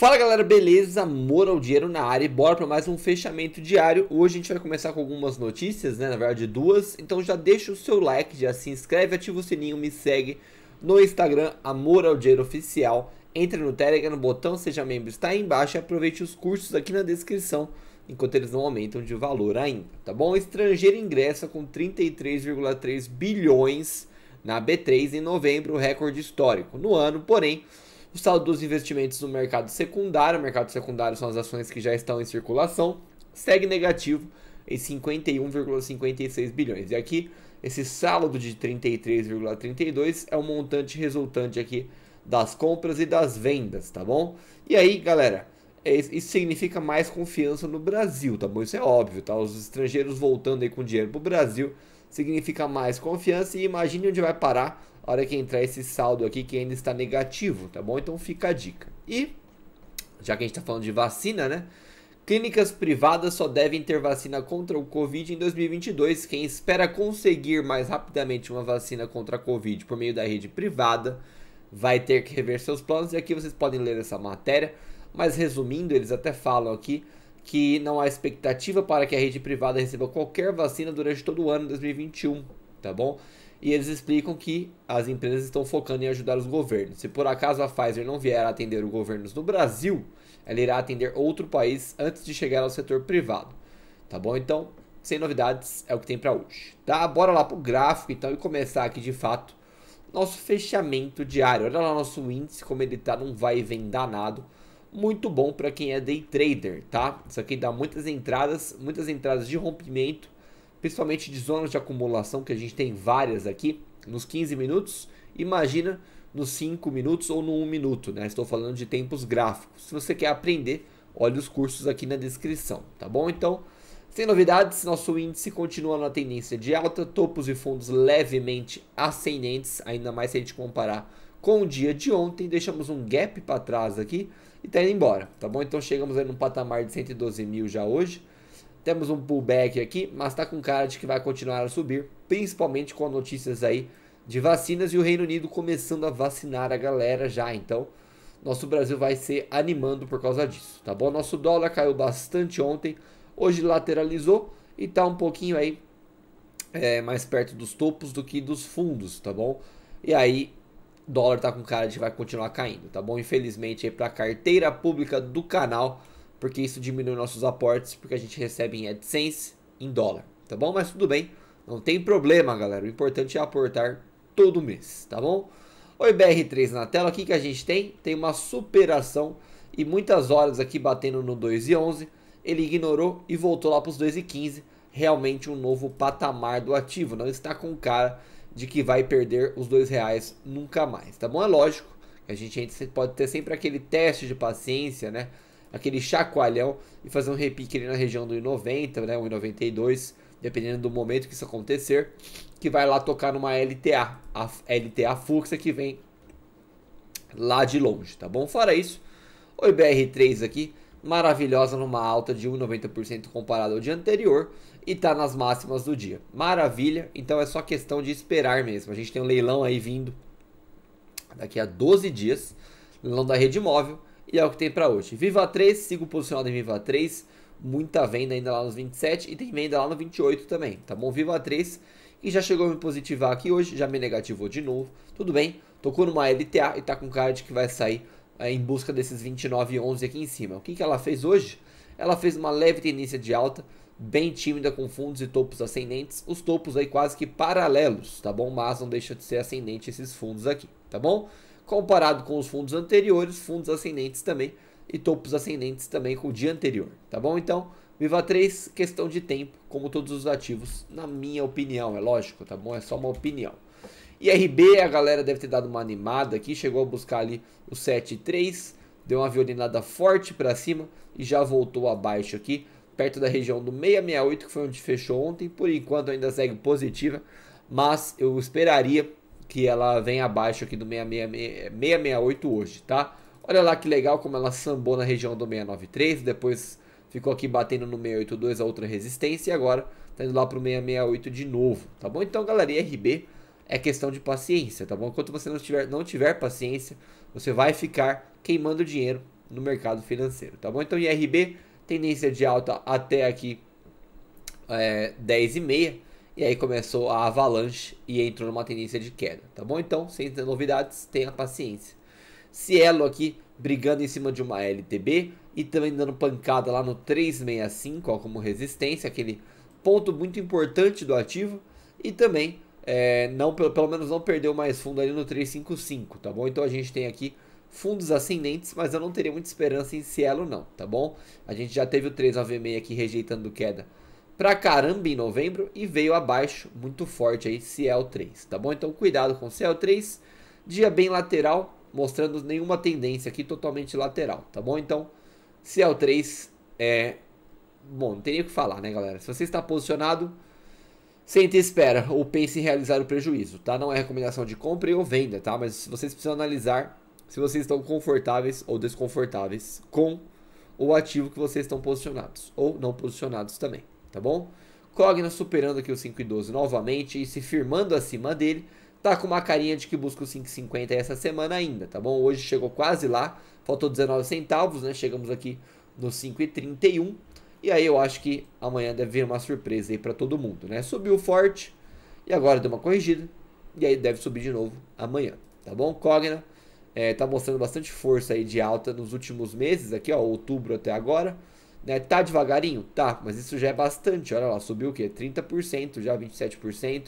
Fala galera, beleza? Amor ao dinheiro na área e bora para mais um fechamento diário. Hoje a gente vai começar com algumas notícias, né? Na verdade, duas. Então já deixa o seu like, já se inscreve, ativa o sininho, me segue no Instagram, Amor ao Dinheiro Oficial. Entre no Telegram, no botão Seja Membro está aí embaixo e aproveite os cursos aqui na descrição, enquanto eles não aumentam de valor ainda, tá bom? estrangeiro ingressa com 33,3 bilhões na B3 em novembro, recorde histórico. No ano, porém o saldo dos investimentos no mercado secundário, o mercado secundário são as ações que já estão em circulação, segue negativo em 51,56 bilhões. E aqui, esse saldo de 33,32 é o montante resultante aqui das compras e das vendas, tá bom? E aí, galera, é, isso significa mais confiança no Brasil, tá bom? Isso é óbvio, tá? Os estrangeiros voltando aí com dinheiro pro Brasil significa mais confiança e imagine onde vai parar a hora que entrar esse saldo aqui que ainda está negativo, tá bom? Então fica a dica. E, já que a gente está falando de vacina, né? Clínicas privadas só devem ter vacina contra o Covid em 2022. Quem espera conseguir mais rapidamente uma vacina contra a Covid por meio da rede privada vai ter que rever seus planos. E aqui vocês podem ler essa matéria. Mas resumindo, eles até falam aqui que não há expectativa para que a rede privada receba qualquer vacina durante todo o ano de 2021 tá bom? E eles explicam que as empresas estão focando em ajudar os governos. Se por acaso a Pfizer não vier a atender os governos no Brasil, ela irá atender outro país antes de chegar ao setor privado. Tá bom? Então, sem novidades, é o que tem para hoje. Tá? Bora lá pro gráfico então e começar aqui de fato nosso fechamento diário. Olha lá nosso índice como ele tá num vai e vem danado. Muito bom para quem é day trader, tá? Isso aqui dá muitas entradas, muitas entradas de rompimento principalmente de zonas de acumulação, que a gente tem várias aqui, nos 15 minutos, imagina nos 5 minutos ou no 1 minuto, né? Estou falando de tempos gráficos. Se você quer aprender, olhe os cursos aqui na descrição, tá bom? Então, sem novidades, nosso índice continua na tendência de alta, topos e fundos levemente ascendentes, ainda mais se a gente comparar com o dia de ontem, deixamos um gap para trás aqui e tá indo embora, tá bom? Então chegamos aí num patamar de 112 mil já hoje, temos um pullback aqui, mas está com cara de que vai continuar a subir, principalmente com notícias aí de vacinas e o Reino Unido começando a vacinar a galera já. Então, nosso Brasil vai ser animando por causa disso, tá bom? Nosso dólar caiu bastante ontem, hoje lateralizou e está um pouquinho aí é, mais perto dos topos do que dos fundos, tá bom? E aí, dólar está com cara de que vai continuar caindo, tá bom? Infelizmente para a carteira pública do canal porque isso diminui nossos aportes, porque a gente recebe em AdSense em dólar, tá bom? Mas tudo bem, não tem problema, galera. O importante é aportar todo mês, tá bom? Oi, BR3 na tela, o que, que a gente tem? Tem uma superação e muitas horas aqui batendo no 2,11. Ele ignorou e voltou lá para os 2,15. Realmente um novo patamar do ativo. Não está com cara de que vai perder os dois reais nunca mais, tá bom? É lógico que a gente pode ter sempre aquele teste de paciência, né? aquele chacoalhão e fazer um repique ali na região do 1,90, né? 1,92, dependendo do momento que isso acontecer, que vai lá tocar numa LTA, a LTA Fuxa que vem lá de longe, tá bom? Fora isso, o IBR3 aqui, maravilhosa numa alta de 1,90% comparado ao dia anterior e tá nas máximas do dia. Maravilha, então é só questão de esperar mesmo. A gente tem um leilão aí vindo daqui a 12 dias, leilão da rede móvel. E é o que tem para hoje. Viva 3, sigo posicionado em Viva 3. Muita venda ainda lá nos 27 e tem venda lá no 28 também, tá bom? Viva 3 e já chegou a me positivar aqui hoje, já me negativou de novo. Tudo bem, tocou numa LTA e tá com cara de que vai sair é, em busca desses 29,11 aqui em cima. O que, que ela fez hoje? Ela fez uma leve tendência de alta, bem tímida, com fundos e topos ascendentes. Os topos aí quase que paralelos, tá bom? Mas não deixa de ser ascendente esses fundos aqui, tá bom? comparado com os fundos anteriores, fundos ascendentes também e topos ascendentes também com o dia anterior, tá bom? Então, Viva 3, questão de tempo, como todos os ativos, na minha opinião, é lógico, tá bom? É só uma opinião. IRB, a galera deve ter dado uma animada aqui, chegou a buscar ali o 7,3, deu uma violinada forte para cima e já voltou abaixo aqui, perto da região do 668, que foi onde fechou ontem, por enquanto ainda segue positiva, mas eu esperaria que ela vem abaixo aqui do 666, 668 hoje, tá? Olha lá que legal como ela sambou na região do 693, depois ficou aqui batendo no 682 a outra resistência e agora tá indo lá pro 668 de novo, tá bom? Então, galera, IRB é questão de paciência, tá bom? Enquanto você não tiver, não tiver paciência, você vai ficar queimando dinheiro no mercado financeiro, tá bom? Então, IRB, tendência de alta até aqui é, 10,5, e aí começou a avalanche e entrou numa tendência de queda, tá bom? Então, sem novidades, tenha paciência. Cielo aqui brigando em cima de uma LTB e também dando pancada lá no 365, ó, como resistência, aquele ponto muito importante do ativo. E também, é, não pelo, pelo menos não perdeu mais fundo ali no 355, tá bom? Então a gente tem aqui fundos ascendentes, mas eu não teria muita esperança em Cielo não, tá bom? A gente já teve o 3AV6 aqui rejeitando queda pra caramba em novembro e veio abaixo muito forte aí CL3, tá bom? Então cuidado com CL3, dia bem lateral, mostrando nenhuma tendência aqui totalmente lateral, tá bom? Então CL3 é bom, não tem nem o que falar, né, galera? Se você está posicionado, sente e espera ou pense em realizar o prejuízo, tá? Não é recomendação de compra ou venda, tá? Mas vocês precisam analisar se vocês estão confortáveis ou desconfortáveis com o ativo que vocês estão posicionados ou não posicionados também tá bom? Cogna superando aqui o 5,12 novamente e se firmando acima dele. Tá com uma carinha de que busca o 5,50 essa semana ainda, tá bom? Hoje chegou quase lá, faltou 19 centavos, né? Chegamos aqui no 5,31. E aí eu acho que amanhã deve vir uma surpresa aí para todo mundo, né? Subiu forte e agora deu uma corrigida. E aí deve subir de novo amanhã, tá bom? Cogna é, tá mostrando bastante força aí de alta nos últimos meses aqui, ó, outubro até agora. Né? Tá devagarinho? Tá, mas isso já é bastante. Olha lá, subiu o quê? 30%, já 27%,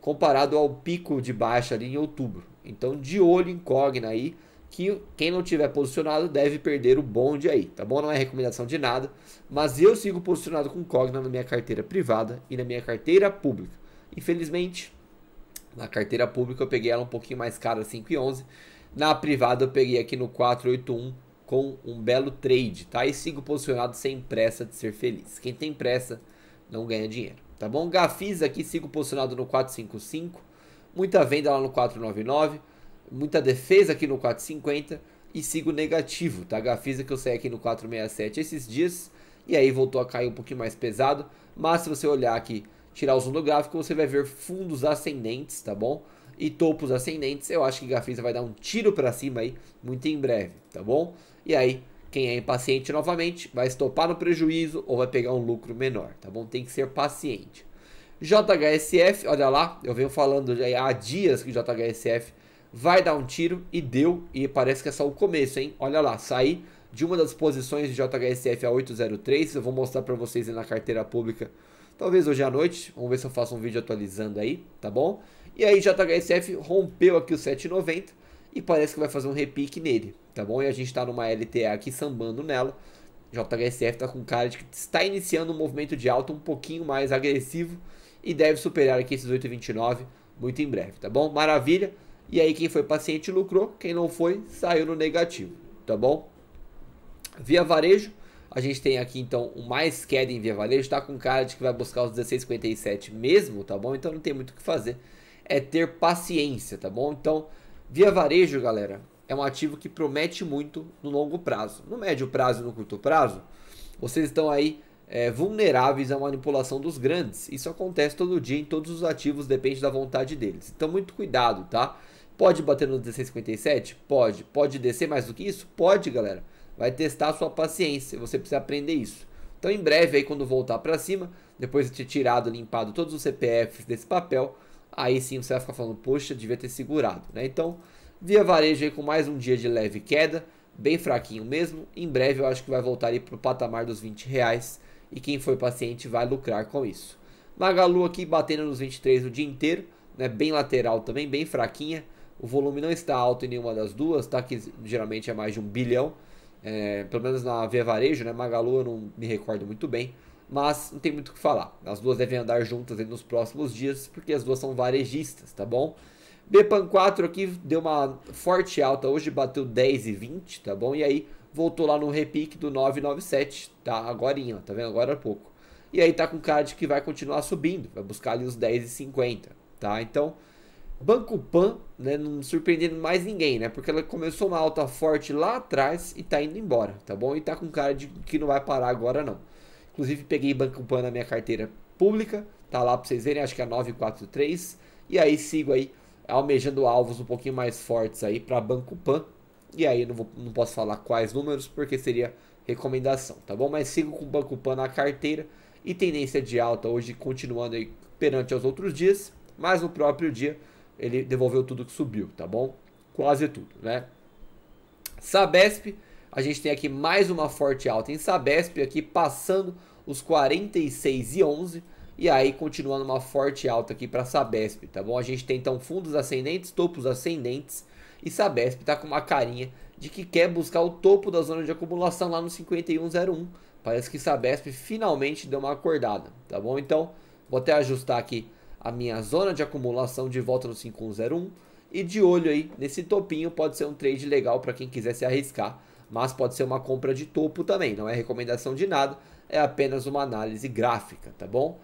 comparado ao pico de baixa ali em outubro. Então, de olho incógnita aí, que quem não tiver posicionado deve perder o bonde aí, tá bom? Não é recomendação de nada, mas eu sigo posicionado com Cogna na minha carteira privada e na minha carteira pública. Infelizmente, na carteira pública eu peguei ela um pouquinho mais cara, 5,11. Na privada eu peguei aqui no 481 com um belo trade, tá? E sigo posicionado sem pressa de ser feliz. Quem tem pressa não ganha dinheiro, tá bom? Gafis aqui, sigo posicionado no 455, muita venda lá no 499, muita defesa aqui no 450 e sigo negativo, tá? Gafisa é que eu saí aqui no 467 esses dias e aí voltou a cair um pouquinho mais pesado, mas se você olhar aqui, tirar o zoom do gráfico, você vai ver fundos ascendentes, tá bom? E topos ascendentes, eu acho que Gafisa vai dar um tiro para cima aí muito em breve, tá bom? E aí, quem é impaciente novamente vai estopar no prejuízo ou vai pegar um lucro menor, tá bom? Tem que ser paciente. JHSF, olha lá, eu venho falando já há dias que JHSF vai dar um tiro e deu, e parece que é só o começo, hein? Olha lá, saí de uma das posições de JHSF a 803, eu vou mostrar para vocês na carteira pública, talvez hoje à noite, vamos ver se eu faço um vídeo atualizando aí, tá bom? E aí JHSF rompeu aqui o 790, e parece que vai fazer um repique nele, tá bom? E a gente tá numa LTA aqui sambando nela. JHSF tá com cara de que está iniciando um movimento de alta um pouquinho mais agressivo e deve superar aqui esses 8,29 muito em breve, tá bom? Maravilha! E aí quem foi paciente lucrou, quem não foi saiu no negativo, tá bom? Via varejo, a gente tem aqui então o mais queda em via varejo, tá com cara de que vai buscar os 16,57 mesmo, tá bom? Então não tem muito o que fazer, é ter paciência, tá bom? Então Via varejo, galera, é um ativo que promete muito no longo prazo. No médio prazo e no curto prazo, vocês estão aí é, vulneráveis à manipulação dos grandes. Isso acontece todo dia em todos os ativos, depende da vontade deles. Então, muito cuidado, tá? Pode bater no 16,57? Pode. Pode descer mais do que isso? Pode, galera. Vai testar a sua paciência, você precisa aprender isso. Então, em breve, aí, quando voltar para cima, depois de ter tirado, limpado todos os CPFs desse papel, aí sim você vai ficar falando, poxa, devia ter segurado. Né? Então, via varejo aí com mais um dia de leve queda, bem fraquinho mesmo. Em breve eu acho que vai voltar aí para o patamar dos 20 reais e quem foi paciente vai lucrar com isso. Magalu aqui batendo nos 23 o dia inteiro, né? bem lateral também, bem fraquinha. O volume não está alto em nenhuma das duas, tá? que geralmente é mais de um bilhão. É, pelo menos na Via Varejo, né? Magalu eu não me recordo muito bem mas não tem muito o que falar. As duas devem andar juntas nos próximos dias, porque as duas são varejistas, tá bom? Bepan 4 aqui deu uma forte alta hoje, bateu 10,20, tá bom? E aí voltou lá no repique do 997, tá? Agora, tá vendo? Agora há pouco. E aí tá com cara de que vai continuar subindo, vai buscar ali os 10,50, tá? Então, Banco Pan, né, não surpreendendo mais ninguém, né? Porque ela começou uma alta forte lá atrás e tá indo embora, tá bom? E tá com cara de que não vai parar agora não. Inclusive, peguei Banco Pan na minha carteira pública. Tá lá para vocês verem, acho que é 943. E aí sigo aí almejando alvos um pouquinho mais fortes aí para Banco Pan. E aí não, vou, não posso falar quais números porque seria recomendação, tá bom? Mas sigo com o Banco Pan na carteira e tendência de alta hoje continuando aí perante aos outros dias, mas no próprio dia ele devolveu tudo que subiu, tá bom? Quase tudo, né? Sabesp a gente tem aqui mais uma forte alta em Sabesp, aqui passando os 46,11 e e aí continuando uma forte alta aqui para Sabesp, tá bom? A gente tem então fundos ascendentes, topos ascendentes e Sabesp tá com uma carinha de que quer buscar o topo da zona de acumulação lá no 5101. Parece que Sabesp finalmente deu uma acordada, tá bom? Então, vou até ajustar aqui a minha zona de acumulação de volta no 5101 e de olho aí nesse topinho, pode ser um trade legal para quem quiser se arriscar mas pode ser uma compra de topo também, não é recomendação de nada, é apenas uma análise gráfica, tá bom?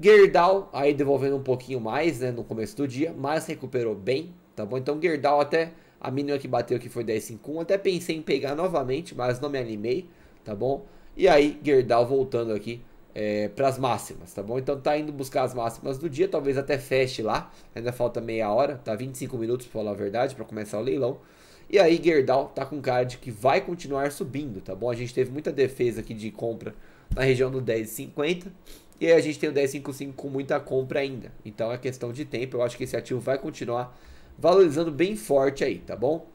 Gerdau aí devolvendo um pouquinho mais, né, no começo do dia, mas recuperou bem, tá bom? Então Gerdau até a mínima que bateu que foi 10,51, até pensei em pegar novamente, mas não me animei, tá bom? E aí Gerdau voltando aqui é, para as máximas, tá bom? Então tá indo buscar as máximas do dia, talvez até feche lá, ainda falta meia hora, tá 25 minutos para falar a verdade para começar o leilão. E aí Gerdau tá com cara de que vai continuar subindo, tá bom? A gente teve muita defesa aqui de compra na região do 10,50 e aí a gente tem o 10,55 com muita compra ainda. Então é questão de tempo, eu acho que esse ativo vai continuar valorizando bem forte aí, tá bom?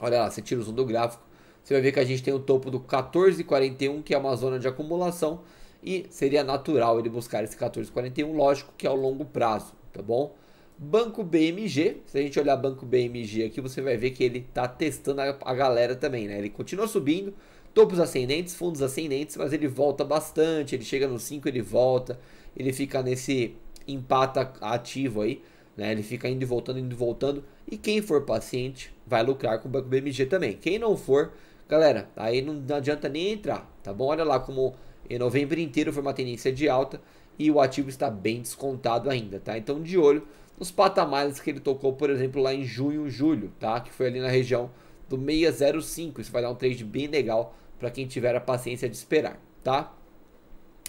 Olha lá, você tira o zoom do gráfico, você vai ver que a gente tem o topo do 14,41, que é uma zona de acumulação, e seria natural ele buscar esse 14,41, lógico que é o longo prazo, tá bom? Banco BMG, se a gente olhar Banco BMG aqui, você vai ver que ele está testando a, a, galera também, né? Ele continua subindo, topos ascendentes, fundos ascendentes, mas ele volta bastante, ele chega no 5, ele volta, ele fica nesse empata ativo aí, né? Ele fica indo e voltando, indo e voltando, e quem for paciente vai lucrar com o Banco BMG também. Quem não for, galera, aí não, não adianta nem entrar, tá bom? Olha lá como em novembro inteiro foi uma tendência de alta e o ativo está bem descontado ainda, tá? Então de olho nos patamares que ele tocou, por exemplo, lá em junho, julho, tá? Que foi ali na região do 605. Isso vai dar um trade bem legal para quem tiver a paciência de esperar, tá?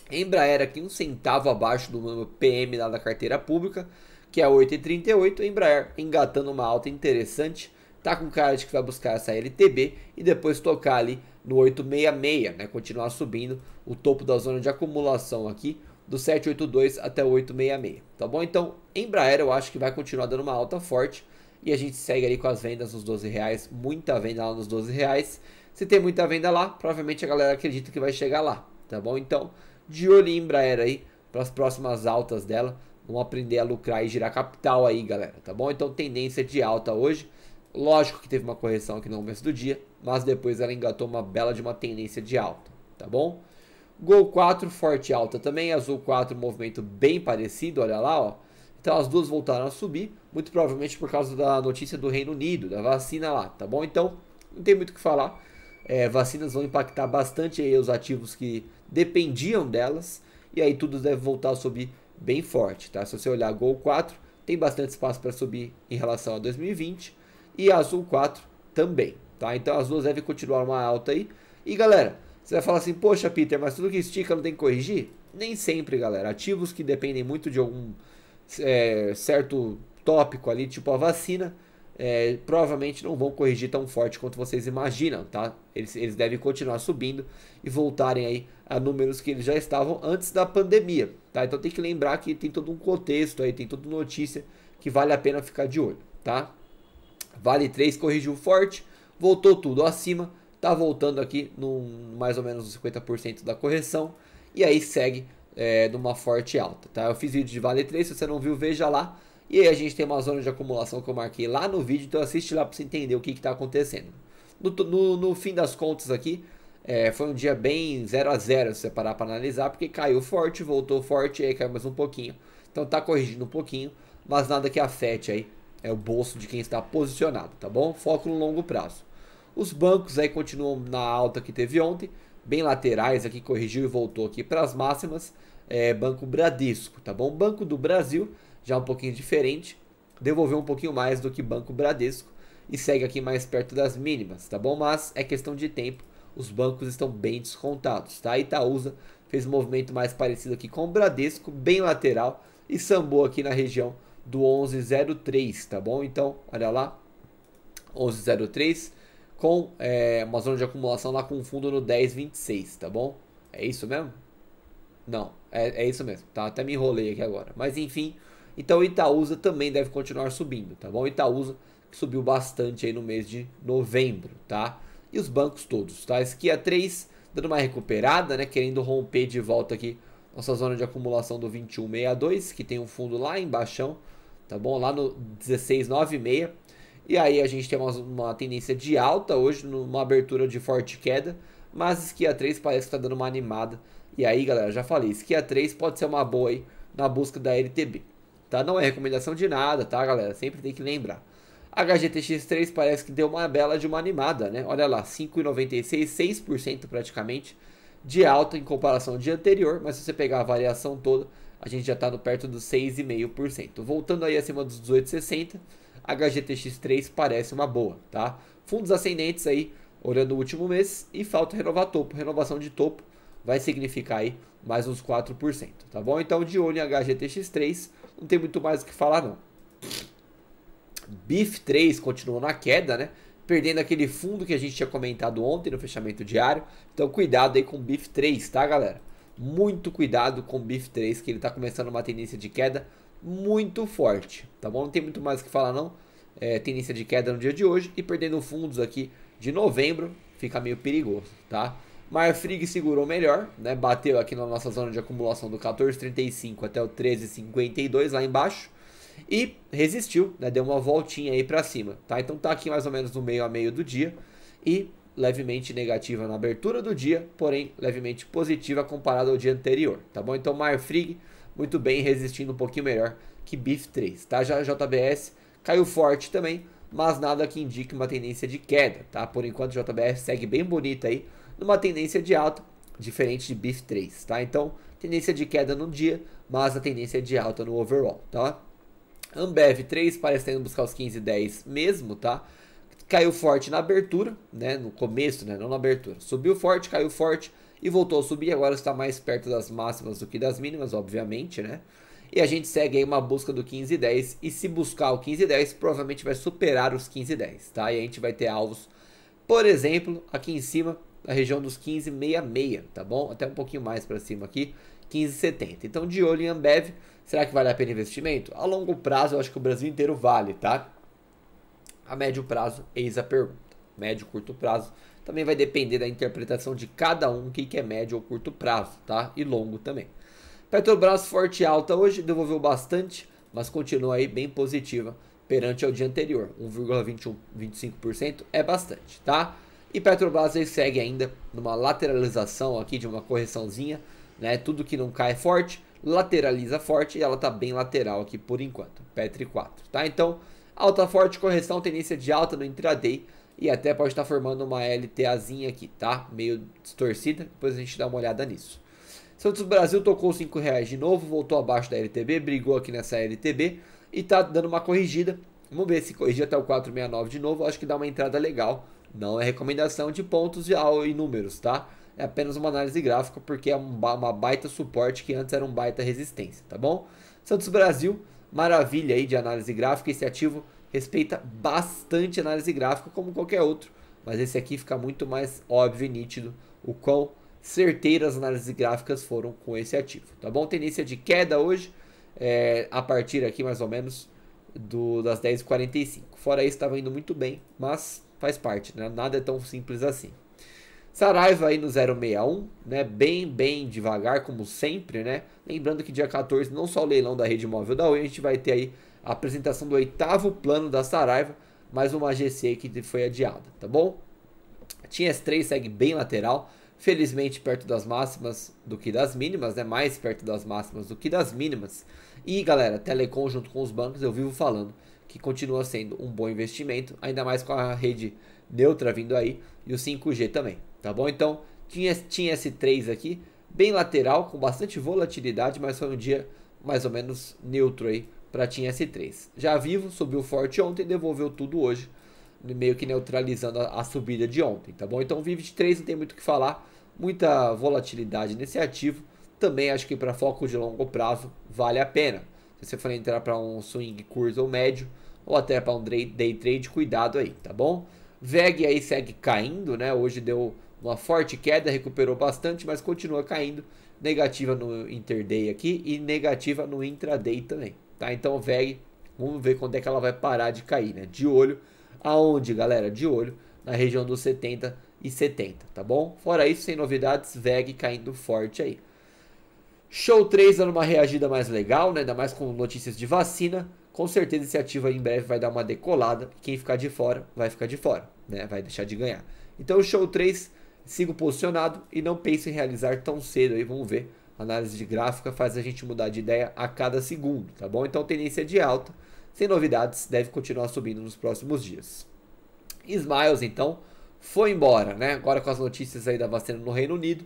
Embraer aqui um centavo abaixo do número PM lá da carteira pública, que é 8,38. Embraer engatando uma alta interessante, tá com cara de que vai buscar essa LTB e depois tocar ali no 866, né? Continuar subindo o topo da zona de acumulação aqui do 782 até 866, tá bom? Então, Embraer eu acho que vai continuar dando uma alta forte e a gente segue ali com as vendas nos 12 reais, muita venda lá nos 12 reais. Se tem muita venda lá, provavelmente a galera acredita que vai chegar lá, tá bom? Então, de olho em Embraer aí para as próximas altas dela, vamos aprender a lucrar e girar capital aí, galera, tá bom? Então, tendência de alta hoje. Lógico que teve uma correção aqui no começo do dia, mas depois ela engatou uma bela de uma tendência de alta, tá bom? Gol 4, forte alta também. Azul 4, movimento bem parecido, olha lá, ó. Então as duas voltaram a subir, muito provavelmente por causa da notícia do Reino Unido, da vacina lá, tá bom? Então, não tem muito o que falar. É, vacinas vão impactar bastante aí os ativos que dependiam delas. E aí tudo deve voltar a subir bem forte, tá? Se você olhar Gol 4, tem bastante espaço para subir em relação a 2020. E Azul 4 também, tá? Então as duas devem continuar uma alta aí. E galera, você vai falar assim, poxa, Peter, mas tudo que estica não tem que corrigir? Nem sempre, galera. Ativos que dependem muito de algum é, certo tópico ali, tipo a vacina, é, provavelmente não vão corrigir tão forte quanto vocês imaginam, tá? Eles, eles devem continuar subindo e voltarem aí a números que eles já estavam antes da pandemia, tá? Então tem que lembrar que tem todo um contexto aí, tem toda notícia que vale a pena ficar de olho, tá? Vale 3 corrigiu forte, voltou tudo acima, está voltando aqui num mais ou menos 50% da correção e aí segue é, numa forte alta, tá? Eu fiz vídeo de Vale 3, se você não viu, veja lá. E aí a gente tem uma zona de acumulação que eu marquei lá no vídeo, então assiste lá para você entender o que está acontecendo. No, no, no, fim das contas aqui, é, foi um dia bem 0 a 0 se você parar para analisar, porque caiu forte, voltou forte, aí caiu mais um pouquinho. Então tá corrigindo um pouquinho, mas nada que afete aí é o bolso de quem está posicionado, tá bom? Foco no longo prazo. Os bancos aí continuam na alta que teve ontem, bem laterais aqui, corrigiu e voltou aqui para as máximas. É, Banco Bradesco, tá bom? Banco do Brasil, já um pouquinho diferente, devolveu um pouquinho mais do que Banco Bradesco e segue aqui mais perto das mínimas, tá bom? Mas é questão de tempo, os bancos estão bem descontados, tá? Itaúsa fez um movimento mais parecido aqui com o Bradesco, bem lateral e sambou aqui na região do 1103, tá bom? Então, olha lá, 1103, com é, uma zona de acumulação lá com fundo no 1026, tá bom? É isso mesmo? Não, é, é isso mesmo, tá? Até me enrolei aqui agora. Mas enfim, então Itaúsa também deve continuar subindo, tá bom? Itaúsa que subiu bastante aí no mês de novembro, tá? E os bancos todos, tá? Esquia 3 dando uma recuperada, né? Querendo romper de volta aqui nossa zona de acumulação do 2162, que tem um fundo lá embaixo, tá bom? Lá no 1696 e aí a gente tem uma, uma tendência de alta hoje, numa abertura de forte queda, mas esquia 3 parece que está dando uma animada. E aí, galera, já falei, esquia 3 pode ser uma boa aí na busca da LTB. Tá? Não é recomendação de nada, tá, galera? Sempre tem que lembrar. HGTX3 parece que deu uma bela de uma animada, né? Olha lá, 5,96, 6% praticamente de alta em comparação ao dia anterior, mas se você pegar a variação toda, a gente já está no perto dos 6,5%. Voltando aí acima dos 18,60, HGTX 3 parece uma boa, tá? Fundos ascendentes aí, olhando o último mês, e falta renovar topo. Renovação de topo vai significar aí mais uns 4%, tá bom? Então, de olho em HGTX 3, não tem muito mais o que falar não. BIF 3 continuou na queda, né? Perdendo aquele fundo que a gente tinha comentado ontem no fechamento diário. Então, cuidado aí com BIF 3, tá, galera? Muito cuidado com BIF 3, que ele está começando uma tendência de queda muito forte, tá bom? Não tem muito mais o que falar não. É, tendência de queda no dia de hoje e perdendo fundos aqui de novembro fica meio perigoso, tá? Marfrig segurou melhor, né? Bateu aqui na nossa zona de acumulação do 14,35 até o 13,52 lá embaixo e resistiu, né? Deu uma voltinha aí para cima, tá? Então tá aqui mais ou menos no meio a meio do dia e levemente negativa na abertura do dia, porém levemente positiva comparado ao dia anterior, tá bom? Então Marfrig muito bem, resistindo um pouquinho melhor que BIF 3, tá? Já a JBS caiu forte também, mas nada que indique uma tendência de queda, tá? Por enquanto a JBS segue bem bonita aí, numa tendência de alta, diferente de BIF 3, tá? Então, tendência de queda no dia, mas a tendência de alta no overall, tá? Ambev 3 parecendo buscar os 15 e 10 mesmo, tá? Caiu forte na abertura, né? No começo, né? Não na abertura. Subiu forte, caiu forte, e voltou a subir. Agora está mais perto das máximas do que das mínimas, obviamente, né? E a gente segue aí uma busca do 1510 e se buscar o 1510, provavelmente vai superar os 1510, tá? E a gente vai ter alvos, por exemplo, aqui em cima, na região dos 1566, tá bom? Até um pouquinho mais para cima aqui, 1570. Então, de olho em Ambev, será que vale a pena investimento? A longo prazo, eu acho que o Brasil inteiro vale, tá? A médio prazo, eis a pergunta. Médio, curto prazo, também vai depender da interpretação de cada um, o que é médio ou curto prazo, tá? E longo também. Petrobras forte alta hoje, devolveu bastante, mas continua aí bem positiva perante ao dia anterior. 1,25% é bastante, tá? E Petrobras aí segue ainda numa lateralização aqui de uma correçãozinha, né? Tudo que não cai é forte, lateraliza forte e ela tá bem lateral aqui por enquanto. Petri 4, tá? Então, alta forte, correção, tendência de alta no intraday e até pode estar formando uma LTAzinha aqui, tá? Meio distorcida, depois a gente dá uma olhada nisso. Santos Brasil tocou R$ reais de novo, voltou abaixo da LTB, brigou aqui nessa LTB e tá dando uma corrigida. Vamos ver se corrigir até o 469 de novo, acho que dá uma entrada legal. Não é recomendação de pontos e números, tá? É apenas uma análise gráfica porque é uma baita suporte que antes era um baita resistência, tá bom? Santos Brasil, maravilha aí de análise gráfica, esse ativo respeita bastante análise gráfica como qualquer outro, mas esse aqui fica muito mais óbvio e nítido o quão certeiras as análises gráficas foram com esse ativo, tá bom? Tendência de queda hoje, é, a partir aqui mais ou menos do, das 10h45. Fora isso, estava indo muito bem, mas faz parte, né? Nada é tão simples assim. Saraiva aí no 061, né? Bem, bem devagar, como sempre, né? Lembrando que dia 14, não só o leilão da rede móvel da Oi, a gente vai ter aí a apresentação do oitavo plano da Saraiva, mais uma GC que foi adiada, tá bom? Tinha S3 segue bem lateral, felizmente perto das máximas do que das mínimas, né? Mais perto das máximas do que das mínimas. E galera, Telecom junto com os bancos, eu vivo falando que continua sendo um bom investimento, ainda mais com a rede neutra vindo aí e o 5G também, tá bom? Então, tinha, tinha S3 aqui, bem lateral, com bastante volatilidade, mas foi um dia mais ou menos neutro aí pratinha S3. Já vivo, subiu forte ontem, devolveu tudo hoje, meio que neutralizando a, a subida de ontem, tá bom? Então vive de 3 não tem muito o que falar, muita volatilidade nesse ativo. Também acho que para foco de longo prazo vale a pena. Se você for entrar para um swing curso ou médio, ou até para um day trade, cuidado aí, tá bom? VEG aí segue caindo, né? Hoje deu uma forte queda, recuperou bastante, mas continua caindo. Negativa no interday aqui e negativa no intraday também. Tá? Então, VEG, vamos ver quando é que ela vai parar de cair, né? De olho. Aonde, galera? De olho na região dos 70 e 70, tá bom? Fora isso, sem novidades, VEG caindo forte aí. Show 3 dando uma reagida mais legal, né? ainda mais com notícias de vacina. Com certeza esse ativo em breve vai dar uma decolada. Quem ficar de fora, vai ficar de fora, né? Vai deixar de ganhar. Então, show 3, sigo posicionado e não pense em realizar tão cedo aí. Vamos ver Análise de gráfica faz a gente mudar de ideia a cada segundo, tá bom? Então tendência de alta, sem novidades, deve continuar subindo nos próximos dias. Smiles, então, foi embora, né? Agora com as notícias aí da vacina no Reino Unido,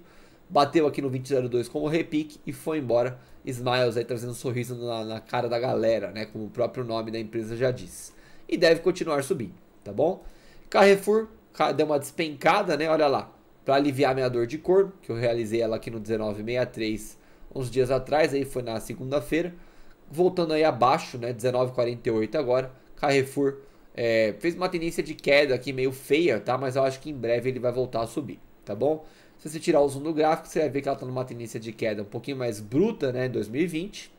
bateu aqui no 2002 como repique e foi embora. Smiles aí trazendo um sorriso na, na cara da galera, né? Como o próprio nome da empresa já diz. E deve continuar subindo, tá bom? Carrefour deu uma despencada, né? Olha lá para aliviar minha dor de corno, que eu realizei ela aqui no 1963 uns dias atrás, aí foi na segunda-feira. Voltando aí abaixo, né, 19,48 agora, Carrefour é, fez uma tendência de queda aqui meio feia, tá? Mas eu acho que em breve ele vai voltar a subir, tá bom? Se você tirar o zoom do gráfico, você vai ver que ela está numa tendência de queda um pouquinho mais bruta, né, em 2020.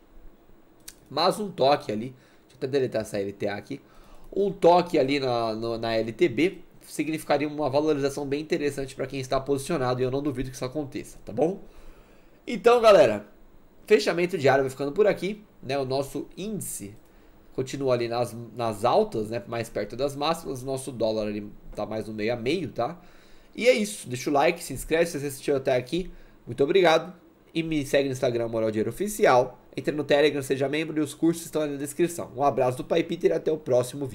Mas um toque ali, deixa eu até deletar essa LTA aqui, um toque ali na, no, na LTB, significaria uma valorização bem interessante para quem está posicionado e eu não duvido que isso aconteça, tá bom? Então, galera, fechamento diário vai ficando por aqui, né? O nosso índice continua ali nas, nas altas, né? Mais perto das máximas. O nosso dólar ali tá mais no meio a meio, tá? E é isso. Deixa o like, se inscreve se você assistiu até aqui. Muito obrigado. E me segue no Instagram, Moral Dinheiro Oficial. Entre no Telegram, seja membro e os cursos estão ali na descrição. Um abraço do Pai Peter e até o próximo vídeo.